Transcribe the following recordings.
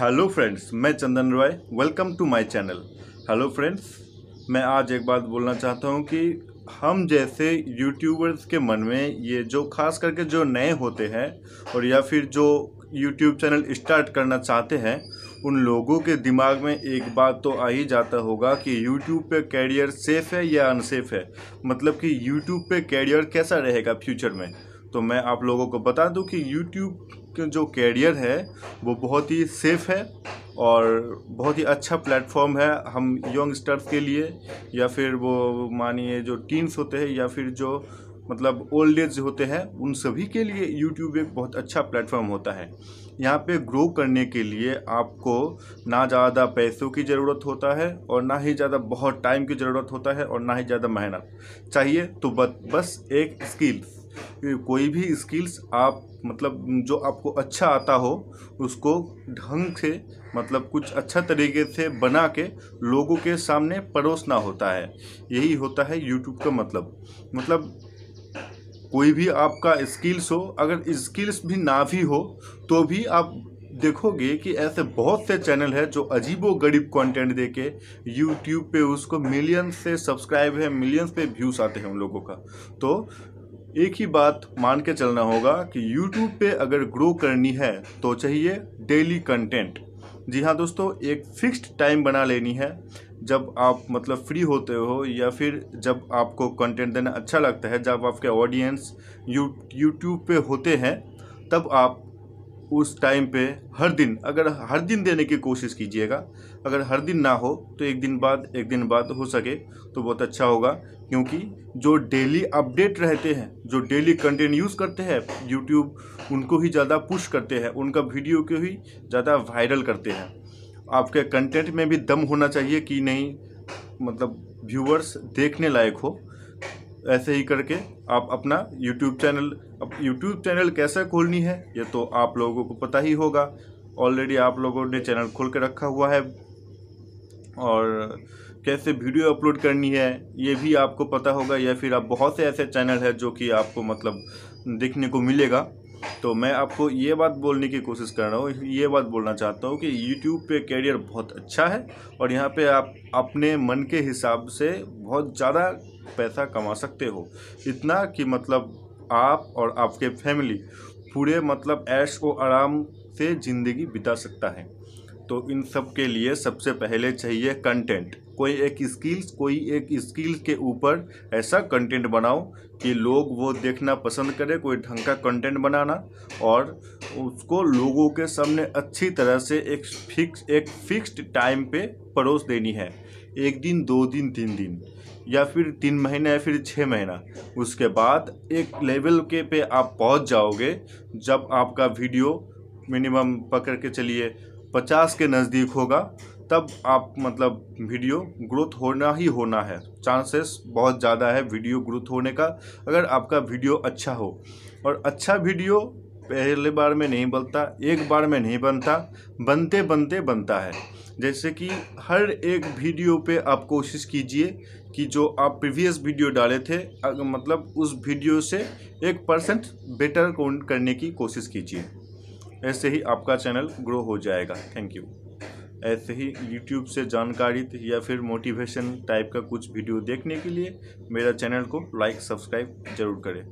hello friends मैं Chandan Roy welcome to my channel hello friends मैं आज एक बात बोलना चाहता हूं कि हम जैसे यूट्यूबर्स के मन में ये जो खास करके जो नए होते हैं और या फिर जो यूट्यूब चैनल स्टार्ट करना चाहते हैं उन लोगों के दिमाग में एक बात तो आ ही जाता होगा कि यूट्यूब पे कैरियर सेफ़ है या अनसेफ़ है मतलब कि यूट्यूब पे कैरियर कैसा रहेगा फ्यूचर में तो मैं आप लोगों को बता दूं कि यूट्यूब का जो कैरियर है वो बहुत ही सेफ़ है और बहुत ही अच्छा प्लेटफॉर्म है हम यंगस्टर्स के लिए या फिर वो मानिए जो टीन्स होते हैं या फिर जो मतलब ओल्ड एज होते हैं उन सभी के लिए यूट्यूब एक बहुत अच्छा प्लेटफॉर्म होता है यहाँ पे ग्रो करने के लिए आपको ना ज़्यादा पैसों की ज़रूरत होता है और ना ही ज़्यादा बहुत टाइम की ज़रूरत होता है और ना ही ज़्यादा मेहनत चाहिए तो बस एक स्किल्स कोई भी स्किल्स आप मतलब जो आपको अच्छा आता हो उसको ढंग से मतलब कुछ अच्छा तरीके से बना के लोगों के सामने परोसना होता है यही होता है यूट्यूब का मतलब मतलब कोई भी आपका स्किल्स हो अगर स्किल्स भी ना भी हो तो भी आप देखोगे कि ऐसे बहुत से चैनल है जो अजीबो गरीब कॉन्टेंट दे के यूट्यूब पर उसको मिलियन से सब्सक्राइब है मिलियंस पे व्यूज़ आते हैं उन लोगों का तो एक ही बात मान के चलना होगा कि यूट्यूब पे अगर ग्रो करनी है तो चाहिए डेली कंटेंट जी हाँ दोस्तों एक फिक्स्ड टाइम बना लेनी है जब आप मतलब फ्री होते हो या फिर जब आपको कंटेंट देना अच्छा लगता है जब आपके ऑडियंस यू यूट्यूब पे होते हैं तब आप उस टाइम पे हर दिन अगर हर दिन देने की कोशिश कीजिएगा अगर हर दिन ना हो तो एक दिन बाद एक दिन बाद हो सके तो बहुत अच्छा होगा क्योंकि जो डेली अपडेट रहते हैं जो डेली कंटेंट यूज़ करते हैं यूट्यूब उनको ही ज़्यादा पुश करते हैं उनका वीडियो को ही ज़्यादा वायरल करते हैं आपके कंटेंट में भी दम होना चाहिए कि नहीं मतलब व्यूअर्स देखने लायक हो ऐसे ही करके आप अपना यूट्यूब चैनल अब यूट्यूब चैनल कैसे खोलनी है ये तो आप लोगों को पता ही होगा ऑलरेडी आप लोगों ने चैनल खोल के रखा हुआ है और कैसे वीडियो अपलोड करनी है ये भी आपको पता होगा या फिर आप बहुत से ऐसे चैनल है जो कि आपको मतलब देखने को मिलेगा तो मैं आपको ये बात बोलने की कोशिश कर रहा हूँ ये बात बोलना चाहता हूँ कि यूट्यूब पे कैरियर बहुत अच्छा है और यहाँ पे आप अपने मन के हिसाब से बहुत ज़्यादा पैसा कमा सकते हो इतना कि मतलब आप और आपके फैमिली पूरे मतलब ऐश व आराम से ज़िंदगी बिता सकता है तो इन सब के लिए सबसे पहले चाहिए कंटेंट कोई एक स्किल्स कोई एक स्किल के ऊपर ऐसा कंटेंट बनाओ कि लोग वो देखना पसंद करें कोई ढंग का कंटेंट बनाना और उसको लोगों के सामने अच्छी तरह से एक फिक्स एक फिक्स्ड टाइम पे परोस देनी है एक दिन दो दिन तीन दिन या फिर तीन महीना या फिर छः महीना उसके बाद एक लेवल के पे आप पहुंच जाओगे जब आपका वीडियो मिनिमम पकड़ के चलिए पचास के नज़दीक होगा तब आप मतलब वीडियो ग्रोथ होना ही होना है चांसेस बहुत ज़्यादा है वीडियो ग्रोथ होने का अगर आपका वीडियो अच्छा हो और अच्छा वीडियो पहले बार में नहीं बनता एक बार में नहीं बनता बनते बनते बनता है जैसे कि हर एक वीडियो पे आप कोशिश कीजिए कि जो आप प्रीवियस वीडियो डाले थे मतलब उस वीडियो से एक परसेंट बेटर करने की कोशिश कीजिए ऐसे ही आपका चैनल ग्रो हो जाएगा थैंक यू ऐसे ही यूट्यूब से जानकारी या फिर मोटिवेशन टाइप का कुछ वीडियो देखने के लिए मेरा चैनल को लाइक सब्सक्राइब जरूर करें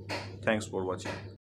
थैंक्स फॉर वॉचिंग